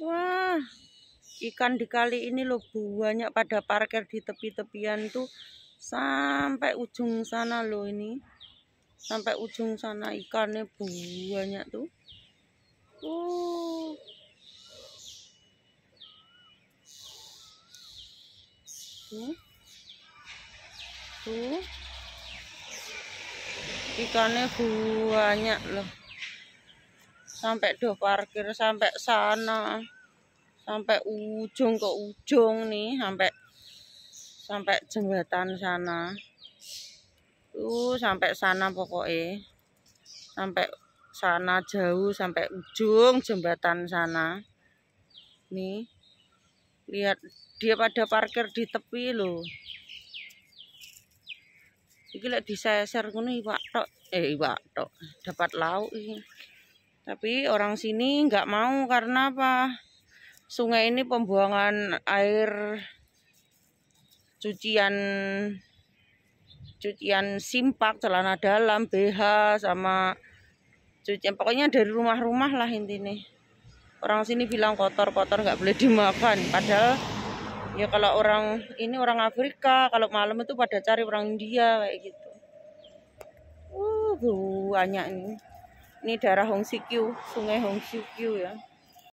Wah, ikan di kali ini loh banyak pada parkir di tepi-tepian tuh sampai ujung sana loh ini. Sampai ujung sana ikannya banyak tuh. Uh. Tuh. Hmm? Tuh. Hmm? Ikannya banyak loh sampai do parkir sampai sana sampai ujung ke ujung nih sampai sampai jembatan sana tuh sampai sana pokoknya sampai sana jauh sampai ujung jembatan sana nih lihat dia pada parkir di tepi loh lihat di seser ini pak tok eh pak tok dapat lauk ini tapi orang sini nggak mau karena apa? Sungai ini pembuangan air cucian cucian simpak, celana dalam, BH sama cucian pokoknya dari rumah-rumah lah intinya. Orang sini bilang kotor-kotor nggak boleh dimakan, padahal ya kalau orang ini orang Afrika, kalau malam itu pada cari orang India kayak gitu. Uh, banyak ini ini daerah Hong sungai Hong ya